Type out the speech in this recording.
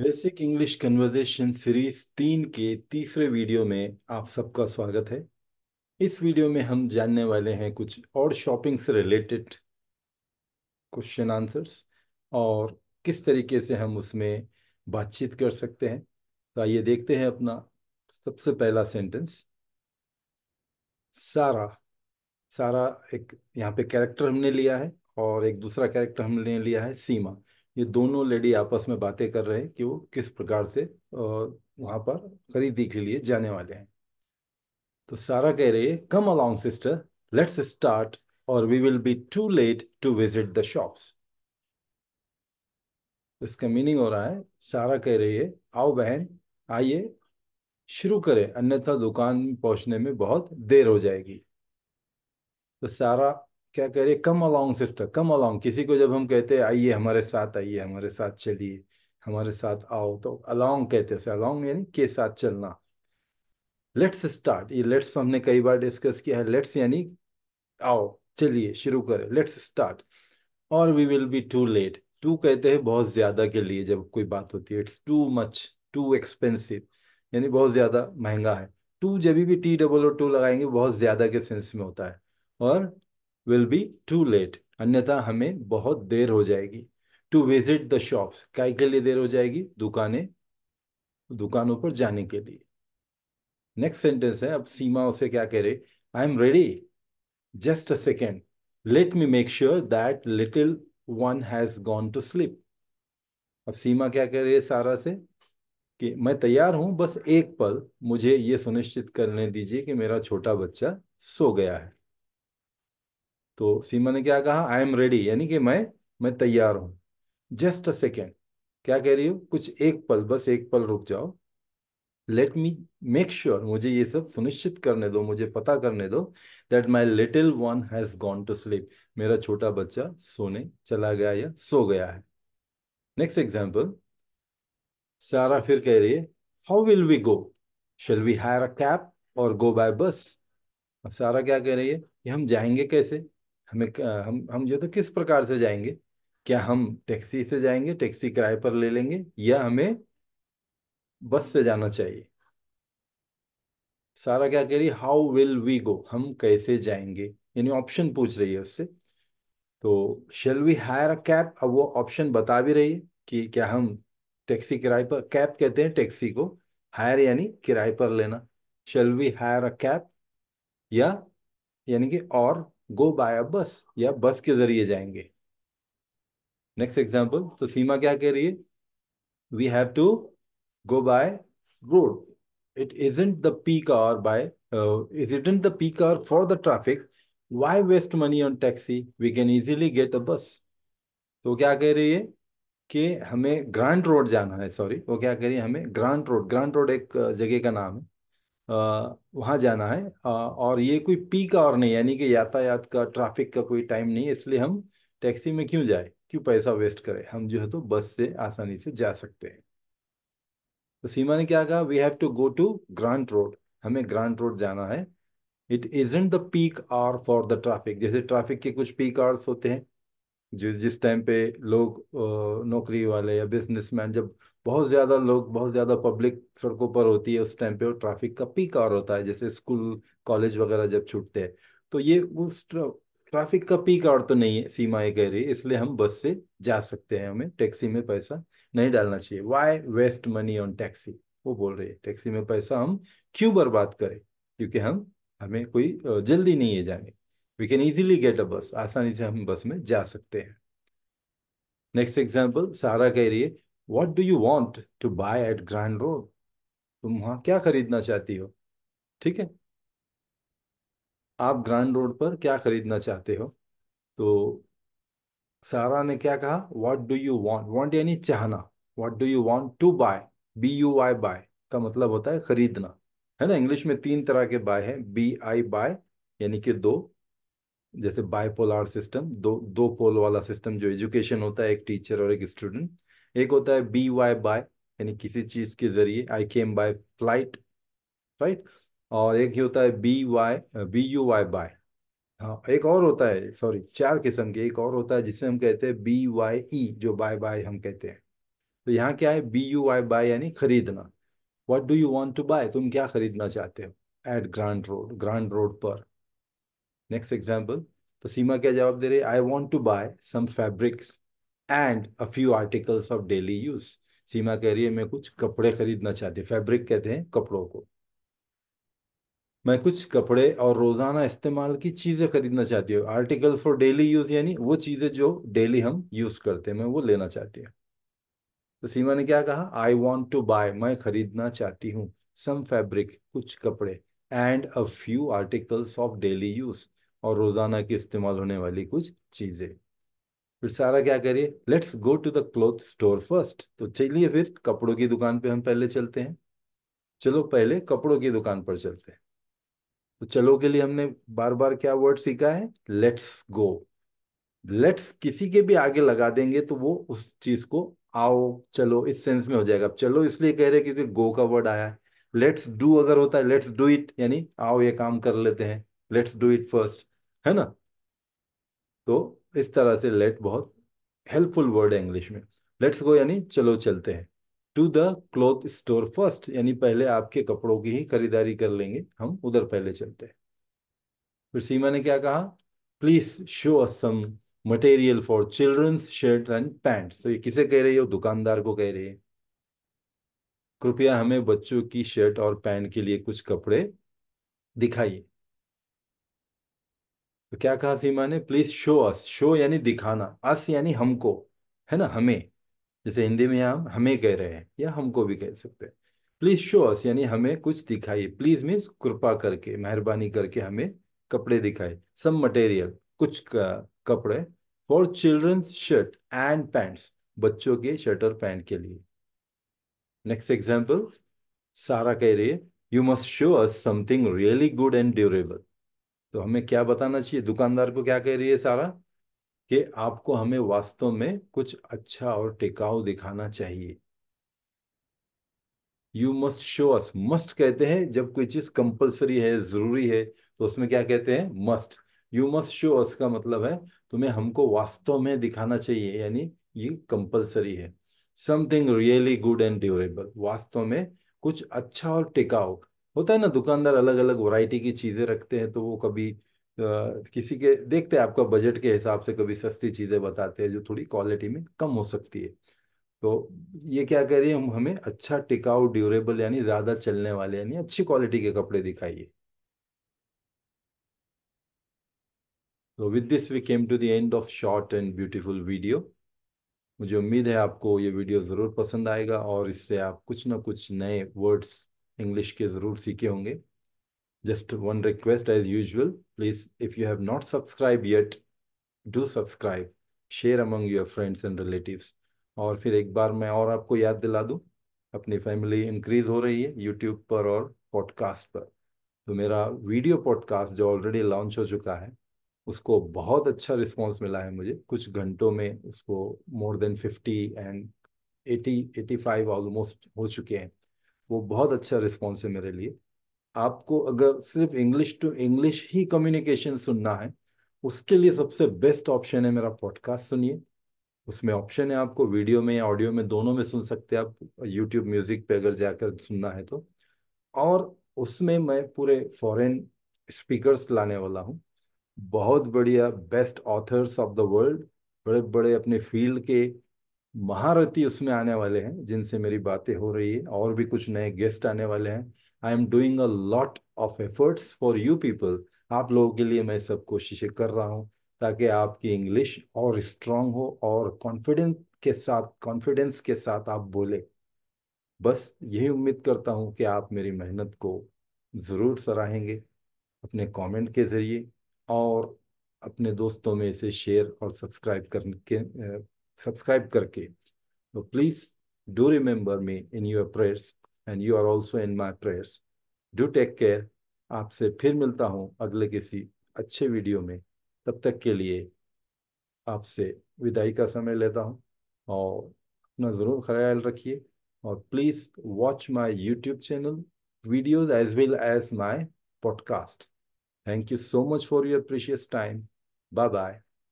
basic English conversation series तीन के तीसरे वीडियो में आप सबका स्वागत है इस वीडियो में हम जानने वाले हैं कुछ और शॉपिंग से रिलेटेड क्वेश्चन आंसर्स और किस तरीके से हम उसमें बातचीत कर सकते हैं तो आइए देखते हैं अपना सबसे पहला सेंटेंस सारा सारा एक यहाँ पे कैरेक्टर हमने लिया है और एक दूसरा कैरेक्टर हमने लिया है सीमा ये दोनों लेडी आपस में बातें कर रहे हैं कि वो किस प्रकार से वहां पर खरीदी के लिए जाने वाले हैं तो सारा कह रही है come along sister let's start और we will be too late to visit the shops इसका मीनिंग हो रहा है सारा कह रही है आओ बहन आइए शुरू करें अन्यथा दुकान पहुंचने में बहुत देर हो जाएगी तो सारा क्या करे come along sister come along किसी को जब हम कहते हैं आइए हमारे साथ आइए हमारे साथ चलिए हमारे साथ आओ तो अलोंग कहते हैं अलोंग यानी के साथ चलना लेट्स स्टार्ट ये लेट्स हमने कई बार डिस्कस किया है लेट्स यानी आओ चलिए शुरू करें लेट्स स्टार्ट और we will be too late too कहते हैं बहुत ज़्यादा के लिए जब कोई बात होती है it's too much too expensive यानी बहुत ज़्यादा महंगा है टू जब भी टी डबल ओ टू लगाएंगे बहुत ज़्यादा के सेंस में होता है और विल बी टू लेट अन्यथा हमें बहुत देर हो जाएगी टू विजिट द शॉप्स काय के लिए देर हो जाएगी दुकानें दुकानों पर जाने के लिए नेक्स्ट सेंटेंस है अब सीमा उसे क्या रहे I am ready just a second let me make sure that little one has gone to sleep अब सीमा क्या कह रही है सारा से कि मैं तैयार हूं बस एक पल मुझे ये सुनिश्चित करने दीजिए कि मेरा छोटा बच्चा सो गया है तो सीमा ने क्या कहा आई एम रेडी यानी कि मैं मैं तैयार हूँ जस्ट अ सेकेंड क्या कह रही हो कुछ एक पल बस एक पल रुक जाओ लेट मी मेक श्योर मुझे ये सब सुनिश्चित करने दो मुझे पता करने दो that my little one has gone to sleep मेरा छोटा बच्चा सोने चला गया या सो गया है नेक्स्ट एग्जाम्पल सारा फिर कह रही है how will we go shall we hire a cab और गो बाय बस अब सारा क्या कह रही है कि हम जाएंगे कैसे हमें हम हम ये तो किस प्रकार से जाएंगे क्या हम टैक्सी से जाएंगे टैक्सी किराए पर ले लेंगे या हमें बस से जाना चाहिए सारा क्या कह रही हाउ विल वी गो हम कैसे जाएंगे यानी ऑप्शन पूछ रही है उससे तो shall we hire a cab अब वो ऑप्शन बता भी रही है कि क्या हम टैक्सी किराए पर कैब कहते हैं टैक्सी को हायर यानी किराए पर लेना shall we hire a cab या यानी कि और गो बाय अ बस या बस के जरिए जाएंगे नेक्स्ट एग्जाम्पल तो सीमा क्या कह रही है we have to go by road it isn't the peak hour by it isn't the peak hour for the traffic why waste money on taxi we can easily get a bus तो क्या कह रही है कि हमें Grant road जाना है sorry वो क्या कह रही है हमें ग्रांड रोड ग्रांड रोड एक uh, जगह का नाम है वहाँ जाना है और ये कोई पीक आवर नहीं यानी कि यातायात का ट्रैफिक का कोई टाइम नहीं है इसलिए हम टैक्सी में क्यों जाए क्यों पैसा वेस्ट करें हम जो है तो बस से आसानी से जा सकते हैं तो सीमा ने क्या कहा we have to go to Grant Road हमें ग्रांट रोड जाना है it isn't the peak hour for the traffic जैसे ट्रैफिक के कुछ पीक आवर्स होते हैं जिस जिस टाइम पे लोग नौकरी वाले या बिजनेसमैन जब बहुत ज़्यादा लोग बहुत ज़्यादा पब्लिक सड़कों पर होती है उस टाइम पे और ट्रैफिक का पीक आवर होता है जैसे स्कूल कॉलेज वगैरह जब छूटते हैं तो ये उस ट्रैफिक का पीक आवर तो नहीं है सीमा ये कह रही है इसलिए हम बस से जा सकते हैं हमें टैक्सी में पैसा नहीं डालना चाहिए why waste money on taxi वो बोल रही है टैक्सी में पैसा हम क्यों बर्बाद करें क्योंकि हम हमें कोई जल्दी नहीं है जाने we can easily get a bus आसानी से हम बस में जा सकते हैं नेक्स्ट एग्जाम्पल सारा कह रही है what do you want to buy at Grant Road तुम वहां क्या खरीदना चाहती हो ठीक है आप ग्रैंड रोड पर क्या खरीदना चाहते हो तो सारा ने क्या कहा what do you want want यानी चाहना what do you want to buy B U Y buy का मतलब होता है खरीदना है ना इंग्लिश में तीन तरह के बाय है बी आई बाय यानी कि दो जैसे बायपोलर सिस्टम दो दो पोल वाला सिस्टम जो एजुकेशन होता है एक टीचर और एक स्टूडेंट एक होता है बी वाई बाय यानी किसी चीज के जरिए I came by flight right और एक ही होता है B Y B U Y buy हाँ एक और होता है सॉरी चार किस्म के एक और होता है जिसे हम कहते हैं बी वाई ई जो बाय बाय हम कहते हैं तो यहाँ क्या है बी यू वाई बाय यानी खरीदना what do you want to buy तुम क्या खरीदना चाहते हो एट ग्रांड रोड ग्रांड रोड पर नेक्स्ट एग्जाम्पल तो सीमा क्या जवाब दे रही है I want to buy some fabrics and a few articles of daily use Seema कह रही है मैं कुछ कपड़े खरीदना चाहती फैब्रिक कहते हैं कपड़ों को मैं कुछ कपड़े और रोजाना इस्तेमाल की चीजें खरीदना चाहती हूँ आर्टिकल फॉर डेली यूज यानी वो चीजें जो डेली हम यूज करते हैं मैं वो लेना चाहती हूँ तो सीमा ने क्या कहा आई वॉन्ट टू बाय मैं खरीदना चाहती हूँ सम फैब्रिक कुछ कपड़े and a few articles of daily use और रोजाना के इस्तेमाल होने वाली कुछ चीजें फिर सारा क्या करिए let's go to the cloth store first तो चलिए फिर कपड़ों की दुकान पे हम पहले चलते हैं चलो पहले कपड़ों की दुकान पर चलते हैं तो चलो के लिए हमने बार बार क्या वर्ड सीखा है लेट्स गो लेट्स किसी के भी आगे लगा देंगे तो वो उस चीज को आओ चलो इस सेंस में हो जाएगा अब चलो इसलिए कह रहे हैं क्योंकि गो का वर्ड आया है लेट्स डू अगर होता है लेट्स डू इट यानी आओ ये काम कर लेते हैं लेट्स डू इट फर्स्ट है ना तो इस तरह से लेट बहुत हेल्पफुल वर्ड है इंग्लिश में लेट्स गो यानी चलो चलते हैं to the cloth store first यानी पहले आपके कपड़ों की ही खरीदारी कर लेंगे हम उधर पहले चलते हैं फिर सीमा ने क्या कहा please show us some material for children's shirt and pant तो ये किसे कह रही हो दुकानदार को कह रही है कृपया हमें बच्चों की शर्ट और पैंट के लिए कुछ कपड़े दिखाइए तो क्या कहा सीमा ने प्लीज शो अस शो यानी दिखाना अस यानी हमको है ना हमें जैसे हिंदी में हम हमें कह रहे हैं या हमको भी कह सकते हैं प्लीज शो अस यानी हमें कुछ दिखाइए प्लीज मीन्स कृपा करके मेहरबानी करके हमें कपड़े दिखाए सम मटेरियल कुछ कपड़े for children's shirt and pants बच्चों के शर्ट और पैंट के लिए नेक्स्ट एग्जाम्पल सारा कह रही है you must show us something really good and durable तो हमें क्या बताना चाहिए दुकानदार को क्या कह रही है सारा कि आपको हमें वास्तव में कुछ अच्छा और टिकाऊ दिखाना चाहिए you must show us must कहते हैं जब कोई चीज कंपल्सरी है जरूरी है तो उसमें क्या कहते हैं must you must show us का मतलब है तुम्हें हमको वास्तव में दिखाना चाहिए यानी ये कंपल्सरी है something really good and durable वास्तव में कुछ अच्छा और टिकाऊ होता है ना दुकानदार अलग अलग वैरायटी की चीज़ें रखते हैं तो वो कभी किसी के देखते हैं आपका बजट के हिसाब से कभी सस्ती चीज़ें बताते हैं जो थोड़ी क्वालिटी में कम हो सकती है तो ये क्या करिए हम हमें अच्छा टिकाऊ ड्यूरेबल यानी ज़्यादा चलने वाले यानी अच्छी क्वालिटी के कपड़े दिखाइए तो with this we came to the end of short and beautiful video मुझे उम्मीद है आपको ये वीडियो ज़रूर पसंद आएगा और इससे आप कुछ ना कुछ नए वर्ड्स इंग्लिश के ज़रूर सीखे होंगे just one request as usual please if you have not subscribe yet do subscribe share among your friends and relative और फिर एक बार मैं और आपको याद दिला दूँ अपनी फैमिली इंक्रीज हो रही है यूट्यूब पर और पॉडकास्ट पर तो मेरा वीडियो पॉडकास्ट जो ऑलरेडी लॉन्च हो चुका है उसको बहुत अच्छा रिस्पॉन्स मिला है मुझे कुछ घंटों में उसको more than fifty and eighty eighty five almost हो चुके हैं वो बहुत अच्छा रिस्पॉन्स है मेरे लिए आपको अगर सिर्फ इंग्लिश टू इंग्लिश ही कम्युनिकेशन सुनना है उसके लिए सबसे बेस्ट ऑप्शन है मेरा पॉडकास्ट सुनिए उसमें ऑप्शन है आपको वीडियो में या ऑडियो में दोनों में सुन सकते हैं आप यूट्यूब म्यूजिक पे अगर जाकर सुनना है तो और उसमें मैं पूरे फॉरेन स्पीकर्स लाने वाला हूँ बहुत बढ़िया best authors of the world बड़े बड़े अपने फील्ड के महारथी उसमें आने वाले हैं जिनसे मेरी बातें हो रही है और भी कुछ नए गेस्ट आने वाले हैं I am doing a lot of efforts for you people आप लोगों के लिए मैं सब कोशिशें कर रहा हूँ ताकि आपकी इंग्लिश और स्ट्रांग हो और कॉन्फिडेंस के साथ कॉन्फिडेंस के साथ आप बोले बस यही उम्मीद करता हूँ कि आप मेरी मेहनत को ज़रूर सराहेंगे अपने कमेंट के ज़रिए और अपने दोस्तों में इसे शेयर और सब्सक्राइब करने के सब्सक्राइब करके तो please do remember me in your prayers and you are also in my prayers do take care आपसे फिर मिलता हूँ अगले किसी अच्छे वीडियो में तब तक के लिए आपसे विदाई का समय लेता हूँ और अपना ज़रूर ख्याल रखिए और please watch my YouTube channel videos as well as my podcast thank you so much for your precious time bye bye